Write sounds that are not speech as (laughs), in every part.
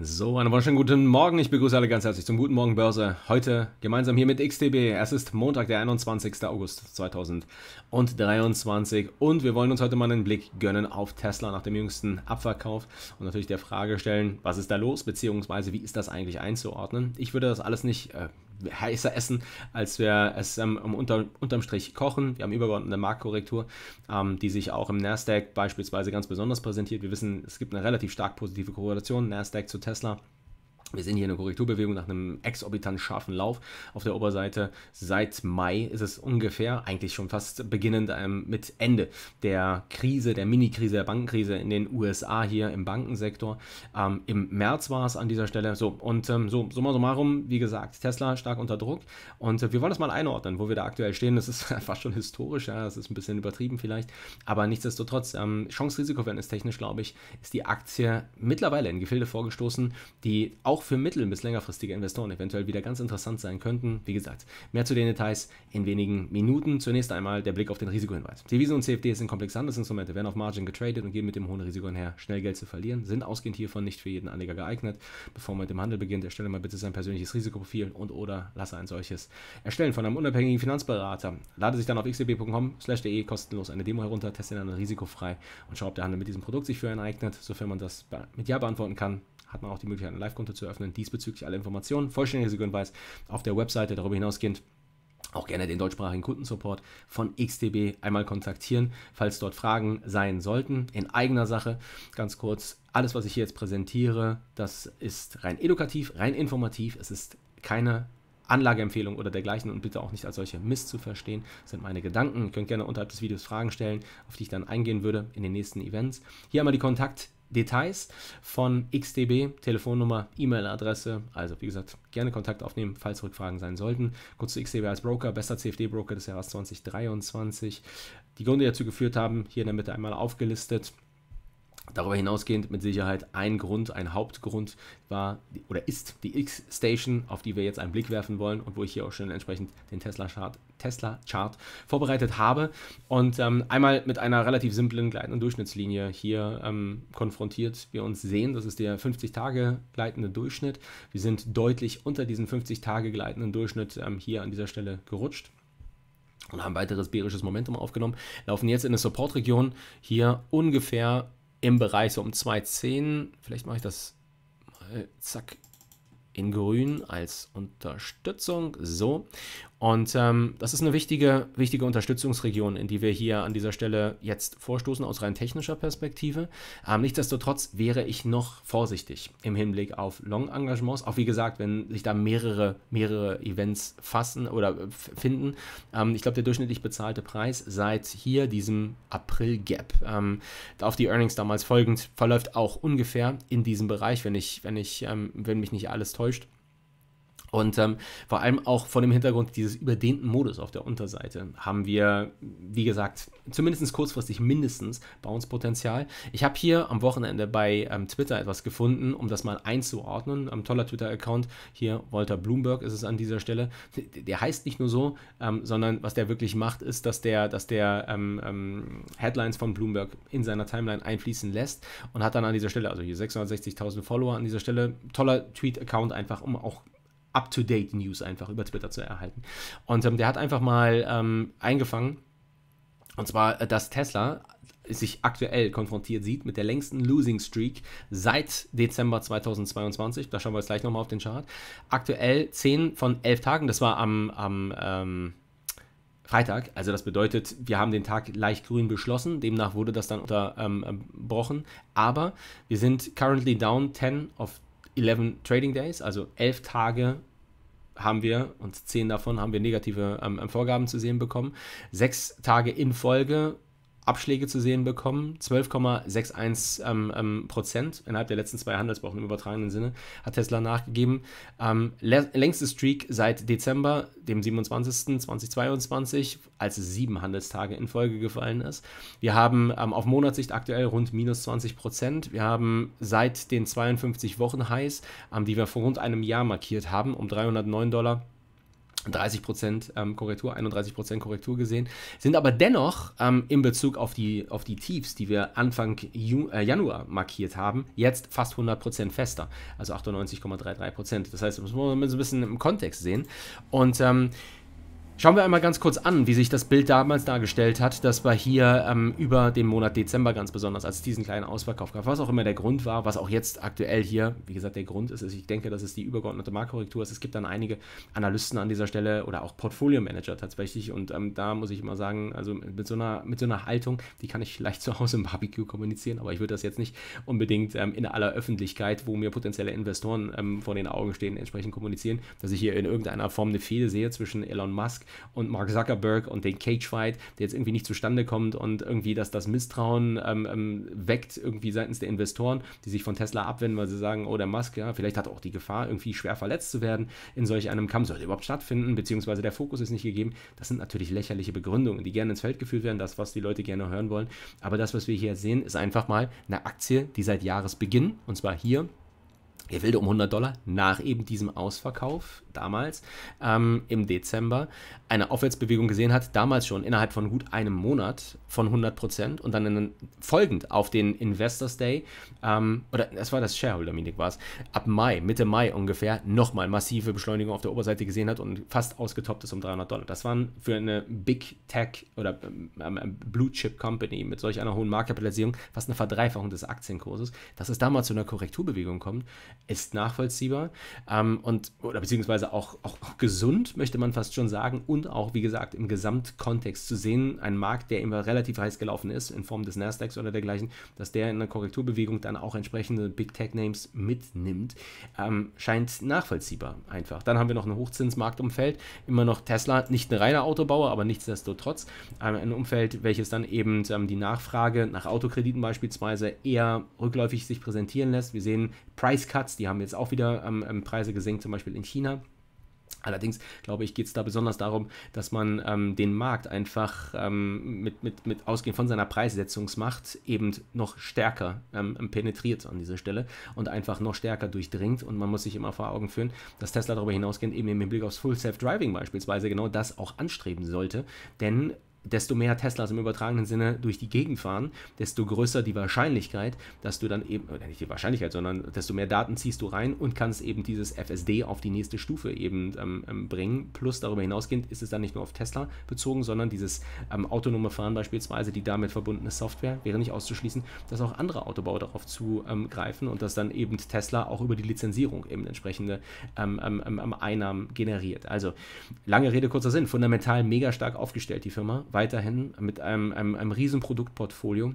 So, einen wunderschönen guten Morgen. Ich begrüße alle ganz herzlich zum Guten Morgen Börse. Heute gemeinsam hier mit XTB. Es ist Montag, der 21. August 2023 und wir wollen uns heute mal einen Blick gönnen auf Tesla nach dem jüngsten Abverkauf und natürlich der Frage stellen, was ist da los, beziehungsweise wie ist das eigentlich einzuordnen. Ich würde das alles nicht äh, heißer essen, als wir es ähm, unter, unterm Strich kochen. Wir haben übergeordnete Marktkorrektur, ähm, die sich auch im Nasdaq beispielsweise ganz besonders präsentiert. Wir wissen, es gibt eine relativ stark positive Korrelation Nasdaq zu Tesla. Wir sehen hier eine Korrekturbewegung nach einem exorbitant scharfen Lauf auf der Oberseite. Seit Mai ist es ungefähr, eigentlich schon fast beginnend ähm, mit Ende der Krise, der Mini-Krise, der Bankenkrise in den USA hier im Bankensektor. Ähm, Im März war es an dieser Stelle. So, und ähm, so, summa summarum, wie gesagt, Tesla stark unter Druck. Und äh, wir wollen das mal einordnen, wo wir da aktuell stehen. Das ist (laughs) fast schon historisch, ja, das ist ein bisschen übertrieben vielleicht. Aber nichtsdestotrotz, ähm, Chance-Risiko-Verhältnis technisch, glaube ich, ist die Aktie mittlerweile in Gefilde vorgestoßen, die auch auch für mittel- bis längerfristige Investoren eventuell wieder ganz interessant sein könnten. Wie gesagt, mehr zu den Details in wenigen Minuten. Zunächst einmal der Blick auf den Risikohinweis. Devisen und CFD sind komplex Handelsinstrumente, werden auf Margin getradet und gehen mit dem hohen Risiko einher, schnell Geld zu verlieren, sind ausgehend hiervon nicht für jeden Anleger geeignet. Bevor man mit dem Handel beginnt, erstelle mal bitte sein persönliches Risikoprofil und oder lasse ein solches erstellen von einem unabhängigen Finanzberater. Lade sich dann auf xdb.com/de kostenlos eine Demo herunter, teste dann risikofrei und schau, ob der Handel mit diesem Produkt sich für einen eignet, sofern man das mit Ja beantworten kann hat man auch die Möglichkeit, ein Live-Konto zu öffnen. Diesbezüglich alle Informationen, vollständiger Sekundweis auf der Webseite. Darüber hinausgehend auch gerne den deutschsprachigen Kundensupport von XDB einmal kontaktieren, falls dort Fragen sein sollten. In eigener Sache, ganz kurz, alles, was ich hier jetzt präsentiere, das ist rein edukativ, rein informativ. Es ist keine Anlageempfehlung oder dergleichen und bitte auch nicht als solche misszuverstehen, das sind meine Gedanken. Ihr könnt gerne unterhalb des Videos Fragen stellen, auf die ich dann eingehen würde in den nächsten Events. Hier einmal die Kontakt- Details von XDB, Telefonnummer, E-Mail-Adresse. Also wie gesagt, gerne Kontakt aufnehmen, falls Rückfragen sein sollten. Kurz zu XDB als Broker, bester CFD-Broker des Jahres 2023. Die Gründe, die dazu geführt haben, hier in der Mitte einmal aufgelistet. Darüber hinausgehend mit Sicherheit ein Grund, ein Hauptgrund war oder ist die X-Station, auf die wir jetzt einen Blick werfen wollen und wo ich hier auch schon entsprechend den Tesla-Chart Tesla-Chart vorbereitet habe und ähm, einmal mit einer relativ simplen gleitenden Durchschnittslinie hier ähm, konfrontiert wir uns sehen. Das ist der 50-Tage gleitende Durchschnitt. Wir sind deutlich unter diesen 50-Tage gleitenden Durchschnitt ähm, hier an dieser Stelle gerutscht und haben weiteres bärisches Momentum aufgenommen. Laufen jetzt in eine Support-Region hier ungefähr im Bereich so um 2,10. Vielleicht mache ich das mal zack in grün als Unterstützung. So. Und ähm, das ist eine wichtige, wichtige Unterstützungsregion, in die wir hier an dieser Stelle jetzt vorstoßen, aus rein technischer Perspektive. Ähm, nichtsdestotrotz wäre ich noch vorsichtig im Hinblick auf Long-Engagements. Auch wie gesagt, wenn sich da mehrere, mehrere Events fassen oder äh, finden. Ähm, ich glaube, der durchschnittlich bezahlte Preis seit hier diesem April-Gap ähm, auf die Earnings damals folgend verläuft auch ungefähr in diesem Bereich, wenn ich, wenn ich, ähm, wenn mich nicht alles täuscht enttäuscht. Und ähm, vor allem auch vor dem Hintergrund dieses überdehnten Modus auf der Unterseite haben wir, wie gesagt, zumindest kurzfristig mindestens Bounce-Potenzial. Ich habe hier am Wochenende bei ähm, Twitter etwas gefunden, um das mal einzuordnen. Ein ähm, toller Twitter-Account, hier Walter Bloomberg ist es an dieser Stelle. Der heißt nicht nur so, ähm, sondern was der wirklich macht, ist, dass der, dass der ähm, ähm, Headlines von Bloomberg in seiner Timeline einfließen lässt und hat dann an dieser Stelle, also hier 660.000 Follower an dieser Stelle, toller Tweet-Account einfach, um auch up-to-date News einfach über Twitter zu erhalten. Und ähm, der hat einfach mal ähm, eingefangen, und zwar, äh, dass Tesla sich aktuell konfrontiert sieht mit der längsten Losing Streak seit Dezember 2022. Da schauen wir jetzt gleich nochmal auf den Chart. Aktuell 10 von 11 Tagen, das war am, am ähm, Freitag. Also das bedeutet, wir haben den Tag leicht grün beschlossen. Demnach wurde das dann unterbrochen. Aber wir sind currently down 10 of 11 Trading Days, also 11 Tage haben wir, und 10 davon haben wir negative ähm, ähm, Vorgaben zu sehen bekommen. Sechs Tage in Folge Abschläge zu sehen bekommen. 12,61 ähm, ähm, Prozent innerhalb der letzten zwei Handelswochen im übertragenen Sinne hat Tesla nachgegeben. Ähm, längste Streak seit Dezember, dem 27. 2022, als sieben Handelstage in Folge gefallen ist. Wir haben ähm, auf Monatssicht aktuell rund minus 20 Prozent. Wir haben seit den 52 Wochen Highs, ähm, die wir vor rund einem Jahr markiert haben, um 309 Dollar 30% ähm, Korrektur, 31% Korrektur gesehen, sind aber dennoch ähm, in Bezug auf die, auf die Tiefs, die wir Anfang Ju äh, Januar markiert haben, jetzt fast 100% fester, also 98,33%. Das heißt, das muss man so ein bisschen im Kontext sehen. Und ähm, Schauen wir einmal ganz kurz an, wie sich das Bild damals dargestellt hat. Das war hier ähm, über den Monat Dezember ganz besonders, als es diesen kleinen Ausverkauf gab. Was auch immer der Grund war, was auch jetzt aktuell hier, wie gesagt, der Grund ist, ist ich denke, dass es die übergeordnete Marktkorrektur ist. Es gibt dann einige Analysten an dieser Stelle oder auch Portfolio-Manager tatsächlich. Und ähm, da muss ich immer sagen, also mit so, einer, mit so einer Haltung, die kann ich leicht zu Hause im Barbecue kommunizieren, aber ich würde das jetzt nicht unbedingt ähm, in aller Öffentlichkeit, wo mir potenzielle Investoren ähm, vor den Augen stehen, entsprechend kommunizieren, dass ich hier in irgendeiner Form eine Fehde sehe zwischen Elon Musk und Mark Zuckerberg und den Cagefight, der jetzt irgendwie nicht zustande kommt und irgendwie, dass das Misstrauen ähm, ähm, weckt irgendwie seitens der Investoren, die sich von Tesla abwenden, weil sie sagen, oh, der Musk, ja, vielleicht hat er auch die Gefahr, irgendwie schwer verletzt zu werden in solch einem Kampf, soll überhaupt stattfinden, beziehungsweise der Fokus ist nicht gegeben. Das sind natürlich lächerliche Begründungen, die gerne ins Feld geführt werden, das, was die Leute gerne hören wollen. Aber das, was wir hier sehen, ist einfach mal eine Aktie, die seit Jahresbeginn, und zwar hier er will um 100 Dollar nach eben diesem Ausverkauf damals ähm, im Dezember eine Aufwärtsbewegung gesehen hat, damals schon innerhalb von gut einem Monat von 100 Prozent und dann in, folgend auf den Investors Day, ähm, oder das war das Shareholder Meeting war es, ab Mai, Mitte Mai ungefähr, nochmal massive Beschleunigung auf der Oberseite gesehen hat und fast ausgetoppt ist um 300 Dollar. Das waren für eine Big Tech oder ähm, ähm, Blue Chip Company mit solch einer hohen Marktkapitalisierung fast eine Verdreifachung des Aktienkurses. Dass es damals zu einer Korrekturbewegung kommt, ist nachvollziehbar ähm, und oder beziehungsweise auch, auch, auch, gesund, möchte man fast schon sagen, und auch, wie gesagt, im Gesamtkontext zu sehen, ein Markt, der immer relativ heiß gelaufen ist, in Form des Nasdaqs oder dergleichen, dass der in der Korrekturbewegung dann auch entsprechende Big Tech Names mitnimmt, ähm, scheint nachvollziehbar einfach. Dann haben wir noch ein Hochzinsmarktumfeld, immer noch Tesla, nicht ein reiner Autobauer, aber nichtsdestotrotz ähm, ein Umfeld, welches dann eben ähm, die Nachfrage nach Autokrediten beispielsweise eher rückläufig sich präsentieren lässt. Wir sehen Price Cuts März. Die haben jetzt auch wieder ähm, ähm, Preise gesenkt, zum Beispiel in China. Allerdings glaube ich, geht es da besonders darum, dass man ähm, den Markt einfach ähm, mit, mit, mit ausgehend von seiner Preissetzungsmacht eben noch stärker ähm, ähm, penetriert an dieser Stelle und einfach noch stärker durchdringt. Und man muss sich immer vor Augen führen, dass Tesla darüber hinausgehend eben im Hinblick aufs Full Self Driving beispielsweise genau das auch anstreben sollte. Denn desto mehr Teslas im übertragenen Sinne durch die Gegend fahren, desto größer die Wahrscheinlichkeit, dass du dann eben, nicht die Wahrscheinlichkeit, sondern desto mehr Daten ziehst du rein und kannst eben dieses FSD auf die nächste Stufe eben ähm, ähm, bringen. Plus darüber hinausgehend ist es dann nicht nur auf Tesla bezogen, sondern dieses ähm, autonome Fahren beispielsweise, die damit verbundene Software, wäre nicht auszuschließen, dass auch andere Autobauer darauf zugreifen und dass dann eben Tesla auch über die Lizenzierung eben entsprechende ähm, ähm, ähm Einnahmen generiert. Also lange Rede, kurzer Sinn, fundamental mega stark aufgestellt die Firma, weil weiterhin mit einem, einem, einem riesen Produktportfolio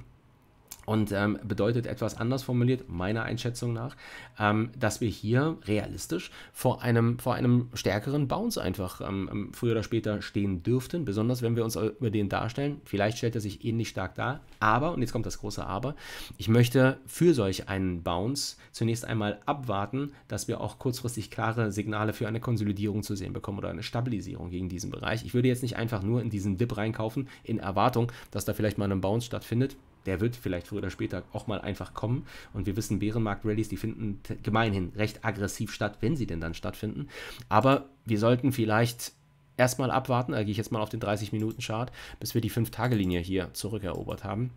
und ähm, bedeutet etwas anders formuliert, meiner Einschätzung nach, ähm, dass wir hier realistisch vor einem, vor einem stärkeren Bounce einfach ähm, ähm früher oder später stehen dürften, besonders wenn wir uns über den darstellen. Vielleicht stellt er sich ähnlich stark dar, aber, und jetzt kommt das große Aber, ich möchte für solch einen Bounce zunächst einmal abwarten, dass wir auch kurzfristig klare Signale für eine Konsolidierung zu sehen bekommen oder eine Stabilisierung gegen diesen Bereich. Ich würde jetzt nicht einfach nur in diesen Dip reinkaufen, in Erwartung, dass da vielleicht mal ein Bounce stattfindet der wird vielleicht früher oder später auch mal einfach kommen. Und wir wissen, Bärenmarkt-Rallys, die finden gemeinhin recht aggressiv statt, wenn sie denn dann stattfinden. Aber wir sollten vielleicht erstmal abwarten, da gehe ich jetzt mal auf den 30-Minuten-Chart, bis wir die 5-Tage-Linie hier zurückerobert haben.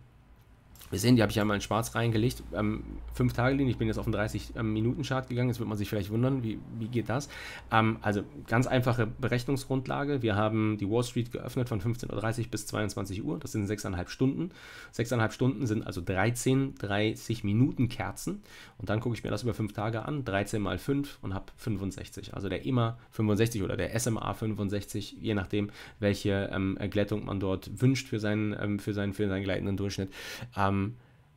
Wir sehen, die habe ich einmal in schwarz reingelegt. Ähm, fünf Tage Linie, ich bin jetzt auf den 30-Minuten-Chart ähm, gegangen. Jetzt wird man sich vielleicht wundern, wie, wie geht das? Ähm, also ganz einfache Berechnungsgrundlage. Wir haben die Wall Street geöffnet von 15.30 Uhr bis 22 Uhr. Das sind 6,5 Stunden. 6,5 Stunden sind also 13 30 Minuten Kerzen. Und dann gucke ich mir das über fünf Tage an. 13 mal 5 und habe 65. Also der EMA 65 oder der SMA 65, je nachdem, welche ähm, Glättung man dort wünscht für seinen, ähm, für seinen, für seinen gleitenden Durchschnitt. Äh, ähm,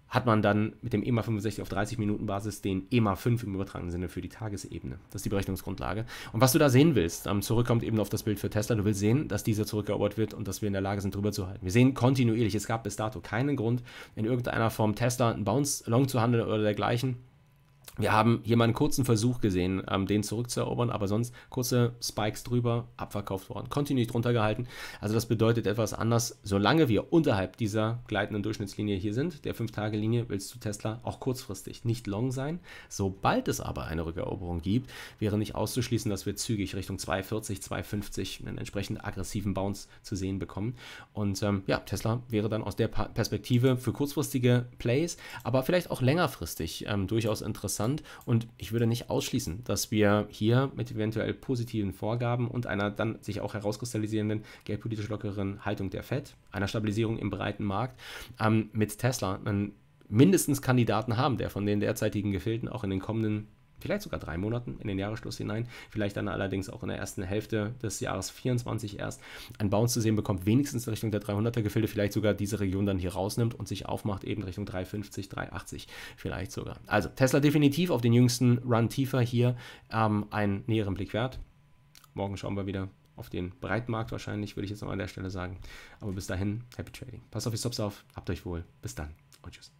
hat man dann mit dem EMA 65 auf 30 Minuten Basis den EMA 5 im übertragenen Sinne für die Tagesebene. Das ist die Berechnungsgrundlage. Und was du da sehen willst, ähm, zurückkommt eben auf das Bild für Tesla. Du willst sehen, dass dieser zurückerobert wird und dass wir in der Lage sind, drüber zu halten. Wir sehen kontinuierlich, es gab bis dato keinen Grund, in irgendeiner Form Tesla einen Bounce-Long zu handeln oder dergleichen. Wir haben hier mal einen kurzen Versuch gesehen, ähm, den zurückzuerobern, aber sonst kurze Spikes drüber, abverkauft worden, kontinuierlich drunter gehalten. Also das bedeutet etwas anders. Solange wir unterhalb dieser gleitenden Durchschnittslinie hier sind, der 5-Tage-Linie, willst du Tesla auch kurzfristig nicht long sein. Sobald es aber eine Rückeroberung gibt, wäre nicht auszuschließen, dass wir zügig Richtung 240, 250 einen entsprechend aggressiven Bounce zu sehen bekommen. Und ähm, ja, Tesla wäre dann aus der Perspektive für kurzfristige Plays, aber vielleicht auch längerfristig ähm, durchaus interessant interessant und ich würde nicht ausschließen, dass wir hier mit eventuell positiven Vorgaben und einer dann sich auch herauskristallisierenden geldpolitisch lockeren Haltung der FED, einer Stabilisierung im breiten Markt, ähm, mit Tesla einen mindestens Kandidaten haben, der von den derzeitigen Gefilden auch in den kommenden vielleicht sogar drei Monaten in den Jahresschluss hinein, vielleicht dann allerdings auch in der ersten Hälfte des Jahres 24 erst ein Bounce zu sehen bekommt, wenigstens in Richtung der 300er Gefilde, vielleicht sogar diese Region dann hier rausnimmt und sich aufmacht, eben Richtung 350, 380 vielleicht sogar. Also Tesla definitiv auf den jüngsten Run tiefer hier ähm, einen näheren Blick wert. Morgen schauen wir wieder auf den Breitmarkt wahrscheinlich, würde ich jetzt noch an der Stelle sagen. Aber bis dahin, happy trading. Passt auf die Stops auf, habt euch wohl. Bis dann und tschüss.